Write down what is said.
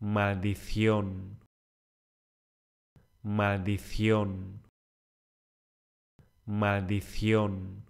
maldición, maldición, maldición.